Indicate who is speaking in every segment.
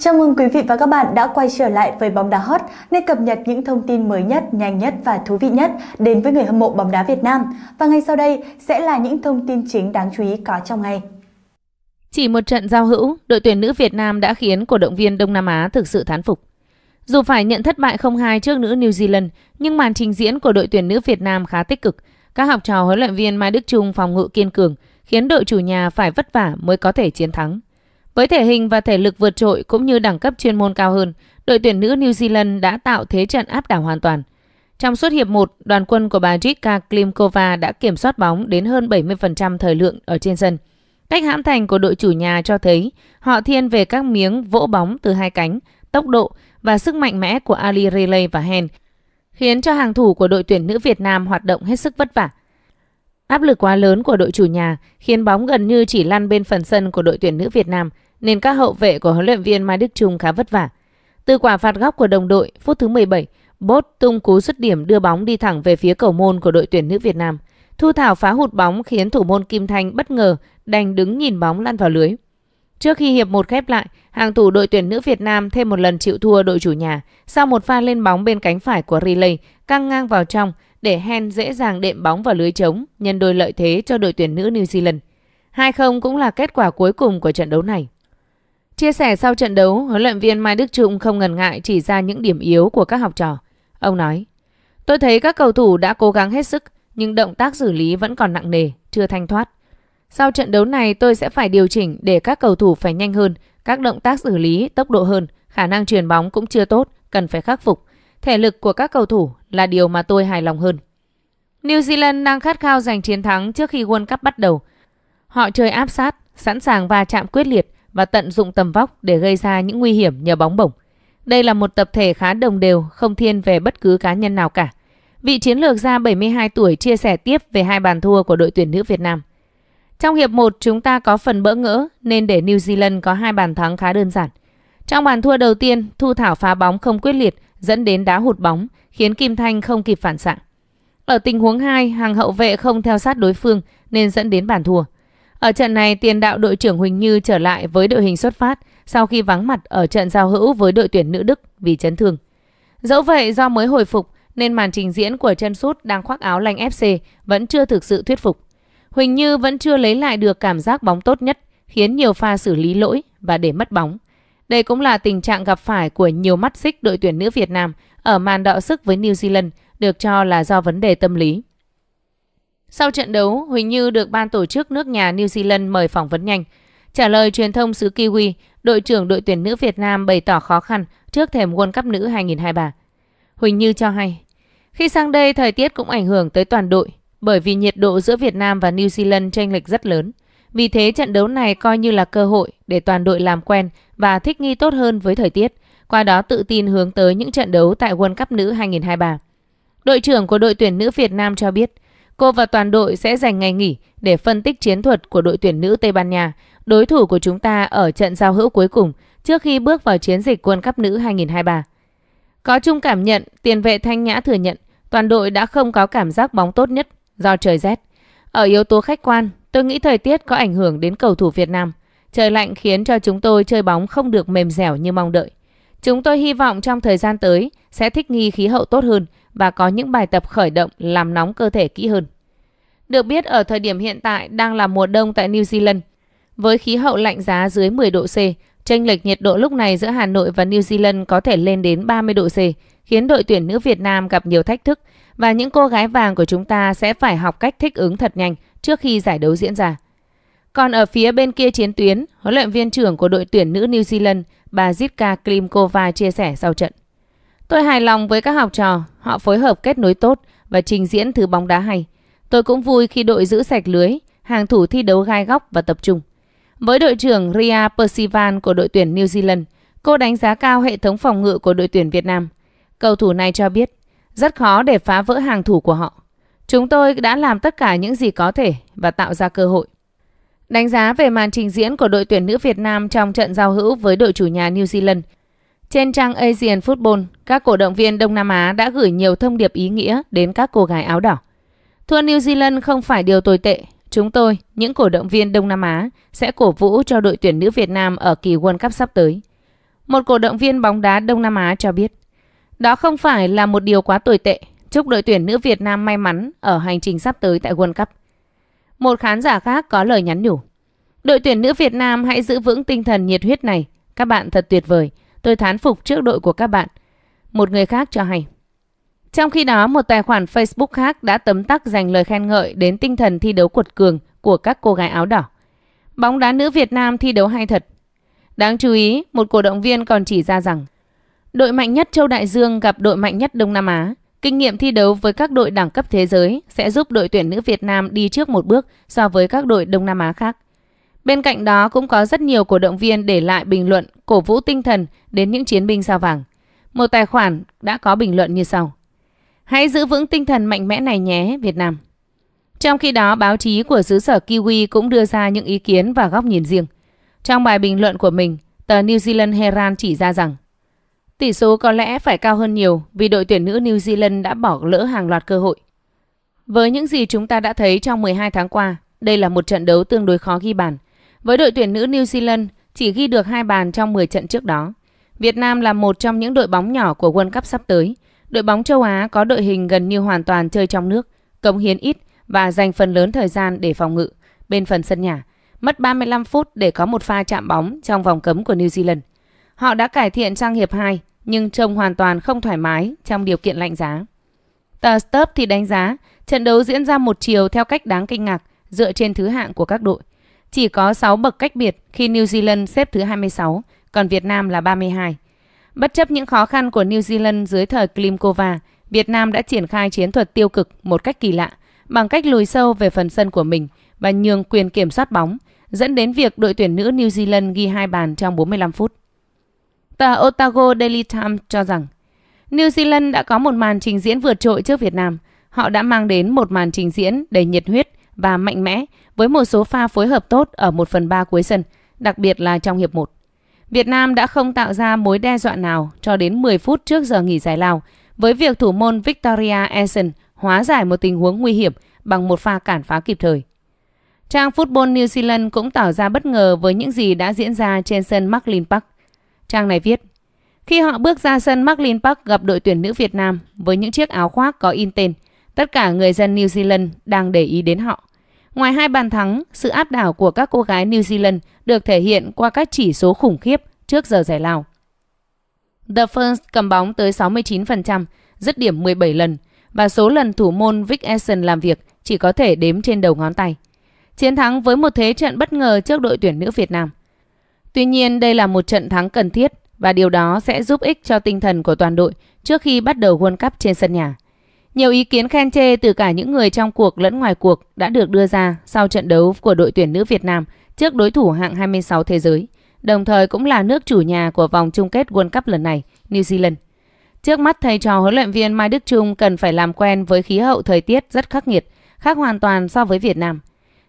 Speaker 1: Chào mừng quý vị và các bạn đã quay trở lại với bóng đá hot, nơi cập nhật những thông tin mới nhất, nhanh nhất và thú vị nhất đến với người hâm mộ bóng đá Việt Nam. Và ngay sau đây sẽ là những thông tin chính đáng chú ý có trong ngày. Chỉ một trận giao hữu, đội tuyển nữ Việt Nam đã khiến cổ động viên Đông Nam Á thực sự thán phục. Dù phải nhận thất bại 0-2 trước nữ New Zealand, nhưng màn trình diễn của đội tuyển nữ Việt Nam khá tích cực. Các học trò huấn luyện viên Mai Đức Trung phòng ngự kiên cường, khiến đội chủ nhà phải vất vả mới có thể chiến thắng. Với thể hình và thể lực vượt trội cũng như đẳng cấp chuyên môn cao hơn, đội tuyển nữ New Zealand đã tạo thế trận áp đảo hoàn toàn. Trong suốt hiệp 1, đoàn quân của bà Jitka Klimkova đã kiểm soát bóng đến hơn 70% thời lượng ở trên sân. Cách hãm thành của đội chủ nhà cho thấy họ thiên về các miếng vỗ bóng từ hai cánh, tốc độ và sức mạnh mẽ của Ali Relay và Hen, khiến cho hàng thủ của đội tuyển nữ Việt Nam hoạt động hết sức vất vả. Áp lực quá lớn của đội chủ nhà khiến bóng gần như chỉ lăn bên phần sân của đội tuyển nữ Việt Nam – nên các hậu vệ của huấn luyện viên Mai Đức Trung khá vất vả. Từ quả phạt góc của đồng đội, phút thứ 17, Bốt tung cú dứt điểm đưa bóng đi thẳng về phía cầu môn của đội tuyển nữ Việt Nam. Thu Thảo phá hụt bóng khiến thủ môn Kim Thanh bất ngờ đành đứng nhìn bóng lăn vào lưới. Trước khi hiệp một khép lại, hàng thủ đội tuyển nữ Việt Nam thêm một lần chịu thua đội chủ nhà sau một pha lên bóng bên cánh phải của relay căng ngang vào trong để Hen dễ dàng đệm bóng vào lưới trống nhân đôi lợi thế cho đội tuyển nữ New Zealand. 2-0 cũng là kết quả cuối cùng của trận đấu này. Chia sẻ sau trận đấu, huấn luyện viên Mai Đức Trung không ngần ngại chỉ ra những điểm yếu của các học trò. Ông nói, tôi thấy các cầu thủ đã cố gắng hết sức, nhưng động tác xử lý vẫn còn nặng nề, chưa thanh thoát. Sau trận đấu này tôi sẽ phải điều chỉnh để các cầu thủ phải nhanh hơn, các động tác xử lý tốc độ hơn, khả năng truyền bóng cũng chưa tốt, cần phải khắc phục. Thể lực của các cầu thủ là điều mà tôi hài lòng hơn. New Zealand đang khát khao giành chiến thắng trước khi World Cup bắt đầu. Họ chơi áp sát, sẵn sàng va chạm quyết liệt, và tận dụng tầm vóc để gây ra những nguy hiểm nhờ bóng bổng. Đây là một tập thể khá đồng đều, không thiên về bất cứ cá nhân nào cả. Vị chiến lược gia 72 tuổi chia sẻ tiếp về hai bàn thua của đội tuyển nữ Việt Nam. Trong hiệp 1 chúng ta có phần bỡ ngỡ nên để New Zealand có hai bàn thắng khá đơn giản. Trong bàn thua đầu tiên, Thu Thảo phá bóng không quyết liệt dẫn đến đá hụt bóng, khiến Kim Thanh không kịp phản xạ. Ở tình huống 2, hàng hậu vệ không theo sát đối phương nên dẫn đến bàn thua. Ở trận này, tiền đạo đội trưởng Huỳnh Như trở lại với đội hình xuất phát sau khi vắng mặt ở trận giao hữu với đội tuyển nữ Đức vì chấn thương. Dẫu vậy, do mới hồi phục nên màn trình diễn của chân sút đang khoác áo lành FC vẫn chưa thực sự thuyết phục. Huỳnh Như vẫn chưa lấy lại được cảm giác bóng tốt nhất, khiến nhiều pha xử lý lỗi và để mất bóng. Đây cũng là tình trạng gặp phải của nhiều mắt xích đội tuyển nữ Việt Nam ở màn đọ sức với New Zealand được cho là do vấn đề tâm lý. Sau trận đấu, Huỳnh Như được ban tổ chức nước nhà New Zealand mời phỏng vấn nhanh. Trả lời truyền thông xứ Kiwi, đội trưởng đội tuyển nữ Việt Nam bày tỏ khó khăn trước thềm World Cup nữ 2023. Huỳnh Như cho hay, khi sang đây thời tiết cũng ảnh hưởng tới toàn đội bởi vì nhiệt độ giữa Việt Nam và New Zealand chênh lệch rất lớn. Vì thế trận đấu này coi như là cơ hội để toàn đội làm quen và thích nghi tốt hơn với thời tiết, qua đó tự tin hướng tới những trận đấu tại World Cup nữ 2023. Đội trưởng của đội tuyển nữ Việt Nam cho biết, Cô và toàn đội sẽ dành ngày nghỉ để phân tích chiến thuật của đội tuyển nữ Tây Ban Nha, đối thủ của chúng ta ở trận giao hữu cuối cùng trước khi bước vào chiến dịch World Cup nữ 2023. Có chung cảm nhận, tiền vệ Thanh Nhã thừa nhận toàn đội đã không có cảm giác bóng tốt nhất do trời rét. Ở yếu tố khách quan, tôi nghĩ thời tiết có ảnh hưởng đến cầu thủ Việt Nam. Trời lạnh khiến cho chúng tôi chơi bóng không được mềm dẻo như mong đợi. Chúng tôi hy vọng trong thời gian tới sẽ thích nghi khí hậu tốt hơn và có những bài tập khởi động làm nóng cơ thể kỹ hơn. Được biết ở thời điểm hiện tại đang là mùa đông tại New Zealand. Với khí hậu lạnh giá dưới 10 độ C, chênh lệch nhiệt độ lúc này giữa Hà Nội và New Zealand có thể lên đến 30 độ C, khiến đội tuyển nữ Việt Nam gặp nhiều thách thức và những cô gái vàng của chúng ta sẽ phải học cách thích ứng thật nhanh trước khi giải đấu diễn ra. Còn ở phía bên kia chiến tuyến, huấn luyện viên trưởng của đội tuyển nữ New Zealand, bà Zitka Klimkova chia sẻ sau trận. Tôi hài lòng với các học trò, họ phối hợp kết nối tốt và trình diễn thứ bóng đá hay. Tôi cũng vui khi đội giữ sạch lưới, hàng thủ thi đấu gai góc và tập trung. Với đội trưởng Ria Persivan của đội tuyển New Zealand, cô đánh giá cao hệ thống phòng ngự của đội tuyển Việt Nam. Cầu thủ này cho biết, rất khó để phá vỡ hàng thủ của họ. Chúng tôi đã làm tất cả những gì có thể và tạo ra cơ hội. Đánh giá về màn trình diễn của đội tuyển nữ Việt Nam trong trận giao hữu với đội chủ nhà New Zealand – trên trang Asian Football, các cổ động viên Đông Nam Á đã gửi nhiều thông điệp ý nghĩa đến các cô gái áo đỏ. Thua New Zealand không phải điều tồi tệ. Chúng tôi, những cổ động viên Đông Nam Á, sẽ cổ vũ cho đội tuyển nữ Việt Nam ở kỳ World Cup sắp tới. Một cổ động viên bóng đá Đông Nam Á cho biết, đó không phải là một điều quá tồi tệ. Chúc đội tuyển nữ Việt Nam may mắn ở hành trình sắp tới tại World Cup. Một khán giả khác có lời nhắn nhủ. Đội tuyển nữ Việt Nam hãy giữ vững tinh thần nhiệt huyết này. Các bạn thật tuyệt vời. Tôi thán phục trước đội của các bạn. Một người khác cho hay. Trong khi đó, một tài khoản Facebook khác đã tấm tắc dành lời khen ngợi đến tinh thần thi đấu cuột cường của các cô gái áo đỏ. Bóng đá nữ Việt Nam thi đấu hay thật. Đáng chú ý, một cổ động viên còn chỉ ra rằng đội mạnh nhất châu Đại Dương gặp đội mạnh nhất Đông Nam Á. Kinh nghiệm thi đấu với các đội đẳng cấp thế giới sẽ giúp đội tuyển nữ Việt Nam đi trước một bước so với các đội Đông Nam Á khác. Bên cạnh đó cũng có rất nhiều cổ động viên để lại bình luận cổ vũ tinh thần đến những chiến binh sao vàng. Một tài khoản đã có bình luận như sau. Hãy giữ vững tinh thần mạnh mẽ này nhé, Việt Nam. Trong khi đó, báo chí của xứ sở Kiwi cũng đưa ra những ý kiến và góc nhìn riêng. Trong bài bình luận của mình, tờ New Zealand Herald chỉ ra rằng tỷ số có lẽ phải cao hơn nhiều vì đội tuyển nữ New Zealand đã bỏ lỡ hàng loạt cơ hội. Với những gì chúng ta đã thấy trong 12 tháng qua, đây là một trận đấu tương đối khó ghi bàn với đội tuyển nữ New Zealand chỉ ghi được hai bàn trong 10 trận trước đó. Việt Nam là một trong những đội bóng nhỏ của World Cup sắp tới. Đội bóng châu Á có đội hình gần như hoàn toàn chơi trong nước, cống hiến ít và dành phần lớn thời gian để phòng ngự bên phần sân nhà. Mất 35 phút để có một pha chạm bóng trong vòng cấm của New Zealand. Họ đã cải thiện sang hiệp 2 nhưng trông hoàn toàn không thoải mái trong điều kiện lạnh giá. Tờ Stubb thì đánh giá trận đấu diễn ra một chiều theo cách đáng kinh ngạc dựa trên thứ hạng của các đội. Chỉ có 6 bậc cách biệt khi New Zealand xếp thứ 26, còn Việt Nam là 32. Bất chấp những khó khăn của New Zealand dưới thời Klimkova, Việt Nam đã triển khai chiến thuật tiêu cực một cách kỳ lạ bằng cách lùi sâu về phần sân của mình và nhường quyền kiểm soát bóng, dẫn đến việc đội tuyển nữ New Zealand ghi hai bàn trong 45 phút. Tờ Otago Daily Times cho rằng, New Zealand đã có một màn trình diễn vượt trội trước Việt Nam. Họ đã mang đến một màn trình diễn đầy nhiệt huyết, và mạnh mẽ với một số pha phối hợp tốt ở 1 phần 3 cuối sân, đặc biệt là trong hiệp 1. Việt Nam đã không tạo ra mối đe dọa nào cho đến 10 phút trước giờ nghỉ giải lao với việc thủ môn Victoria Essen hóa giải một tình huống nguy hiểm bằng một pha cản phá kịp thời. Trang Football New Zealand cũng tỏ ra bất ngờ với những gì đã diễn ra trên sân Marklin Park. Trang này viết, khi họ bước ra sân Marklin Park gặp đội tuyển nữ Việt Nam với những chiếc áo khoác có in tên, tất cả người dân New Zealand đang để ý đến họ. Ngoài hai bàn thắng, sự áp đảo của các cô gái New Zealand được thể hiện qua các chỉ số khủng khiếp trước giờ giải lao. The Ferns cầm bóng tới 69%, dứt điểm 17 lần và số lần thủ môn Vic Essen làm việc chỉ có thể đếm trên đầu ngón tay. Chiến thắng với một thế trận bất ngờ trước đội tuyển nữ Việt Nam. Tuy nhiên, đây là một trận thắng cần thiết và điều đó sẽ giúp ích cho tinh thần của toàn đội trước khi bắt đầu World Cup trên sân nhà. Nhiều ý kiến khen chê từ cả những người trong cuộc lẫn ngoài cuộc đã được đưa ra sau trận đấu của đội tuyển nữ Việt Nam trước đối thủ hạng 26 thế giới, đồng thời cũng là nước chủ nhà của vòng chung kết World Cup lần này, New Zealand. Trước mắt thầy trò huấn luyện viên Mai Đức Trung cần phải làm quen với khí hậu thời tiết rất khắc nghiệt, khác hoàn toàn so với Việt Nam.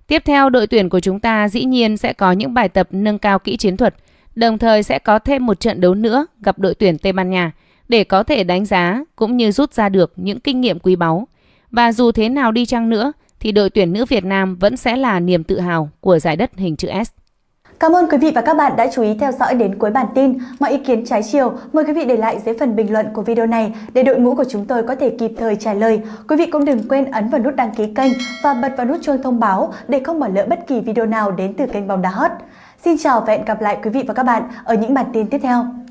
Speaker 1: Tiếp theo, đội tuyển của chúng ta dĩ nhiên sẽ có những bài tập nâng cao kỹ chiến thuật, đồng thời sẽ có thêm một trận đấu nữa gặp đội tuyển Tây Ban Nha – để có thể đánh giá cũng như rút ra được những kinh nghiệm quý báu. Và dù thế nào đi chăng nữa thì đội tuyển nữ Việt Nam vẫn sẽ là niềm tự hào của giải đất hình chữ S. Cảm ơn quý vị và các bạn đã chú ý theo dõi đến cuối bản tin. Mọi ý kiến trái chiều, mời quý vị để lại dưới phần bình luận của video này để đội ngũ của chúng tôi có thể kịp thời trả lời. Quý vị cũng đừng quên ấn vào nút đăng ký kênh và bật vào nút chuông thông báo để không bỏ lỡ bất kỳ video nào đến từ kênh bóng đá hot. Xin chào và hẹn gặp lại quý vị và các bạn ở những bản tin tiếp theo.